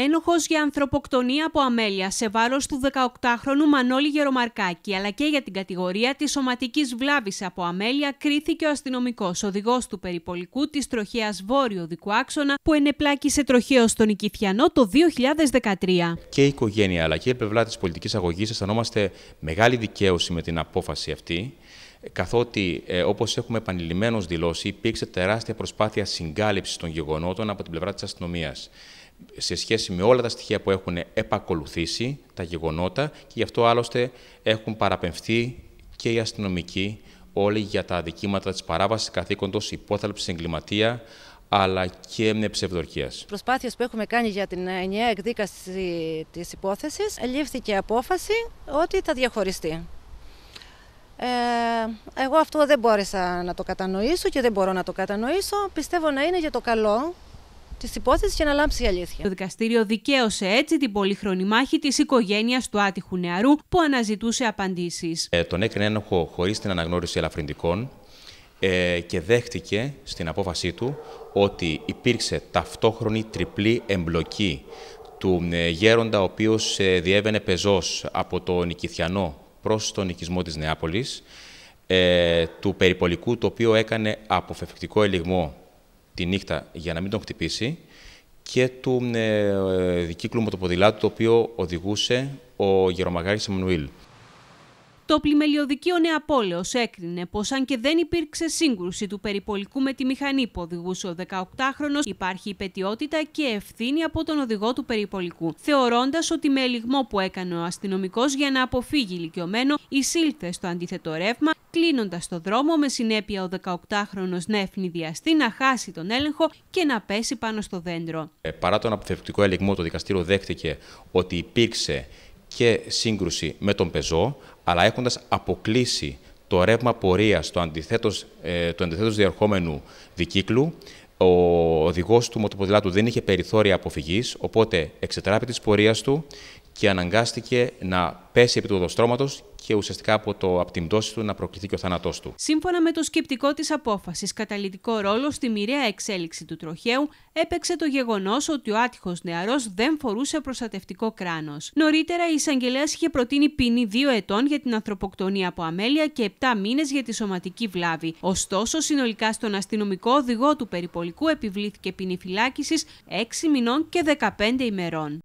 Ένοχος για ανθρωποκτονία από αμέλεια σε βάρος του 18χρονου Μανώλη Γερομαρκάκη αλλά και για την κατηγορία της σωματικής βλάβης από αμέλεια κρίθηκε ο αστυνομικός οδηγός του περιπολικού της τροχέας Βόρειο Δικού Άξονα που ενεπλάκησε τροχαίο στον Οικηθιανό το 2013. Και η οικογένεια αλλά και η πλευρά της πολιτικής αγωγής αισθανόμαστε μεγάλη δικαίωση με την απόφαση αυτή καθότι ε, όπως έχουμε επανειλημμένως δηλώσει υπήρξε τεράστια προσπάθεια συγκάλυψης των γεγονότων από την πλευρά της αστυνομίας σε σχέση με όλα τα στοιχεία που έχουν επακολουθήσει τα γεγονότα και γι' αυτό άλλωστε έχουν παραπεμφθεί και οι αστυνομικοί όλοι για τα αδικήματα της παράβασης καθήκοντος υπόθαλψης εγκληματία αλλά και με ψευδορκίας. Προσπάθειες που έχουμε κάνει για την ενιαία εκδίκαση της υπόθεσης, λήφθηκε απόφαση ότι θα διαχωριστεί. Ε, εγώ αυτό δεν μπόρεσα να το κατανοήσω και δεν μπορώ να το κατανοήσω. Πιστεύω να είναι για το καλό της υπόθεσης και να λάμψει η αλήθεια. Το δικαστήριο δικαίωσε έτσι την πολύχρονη μάχη της οικογένειας του άτυχου νεαρού που αναζητούσε απαντήσεις. Ε, τον έκρινε ένοχο χωρίς την αναγνώριση ελαφρυντικών ε, και δέχτηκε στην απόφασή του ότι υπήρξε ταυτόχρονη τριπλή εμπλοκή του ε, γέροντα ο οποίος ε, διέβαινε πεζός από το Νικηθιανό προς τον οικισμό της Νεάπολης, ε, του περιπολικού το οποίο έκανε αποφευκτικό ελιγμό τη νύχτα για να μην τον χτυπήσει και του ε, ε δικύκλου με το οποίο οδηγούσε ο Γερομαγάρης Εμμανουήλ. Το πλημελιωδικείο Νέα Πόλεως έκρινε πως αν και δεν υπήρξε σύγκρουση του περιπολικού με τη μηχανή που οδηγούσε ο 18χρονος, υπάρχει υπετιότητα και ευθύνη από τον οδηγό του περιπολικού, θεωρώντας ότι με ελιγμό που έκανε ο αστυνομικός για να αποφύγει ηλικιωμένο, εισήλθε στο αντίθετο ρεύμα κλείνοντας το δρόμο με συνέπεια ο 18χρονος να ευνηδιαστεί, να χάσει τον έλεγχο και να πέσει πάνω στο δέντρο. Ε, παρά τον αποφευκτικό ελιγμό το δικαστήριο δέχτηκε ότι υπήρξε και σύγκρουση με τον πεζό, αλλά έχοντας αποκλείσει το ρεύμα πορείας του αντιθέτως, ε, αντιθέτως δικύκλου, ο οδηγός του μοτοποδηλάτου δεν είχε περιθώρια αποφυγής οπότε εξετράπη της πορείας του και αναγκάστηκε να πέσει επί του οδοστρώματος και ουσιαστικά από, το, από την πτώση του να προκληθεί και ο θάνατός του. Σύμφωνα με το σκεπτικό της απόφασης, καταλητικό ρόλο στη μοιραία εξέλιξη του τροχαίου έπαιξε το γεγονός ότι ο άτυχος νεαρός δεν φορούσε προστατευτικό κράνος. Νωρίτερα, η εισαγγελέας είχε προτείνει ποινή 2 ετών για την ανθρωποκτονία από αμέλεια και 7 μήνες για τη σωματική βλάβη. Ωστόσο, συνολικά στον αστυνομικό οδηγό του περιπολικού επιβλήθηκε ποινή φυλάκισης 6 μηνών και 15 ημερών.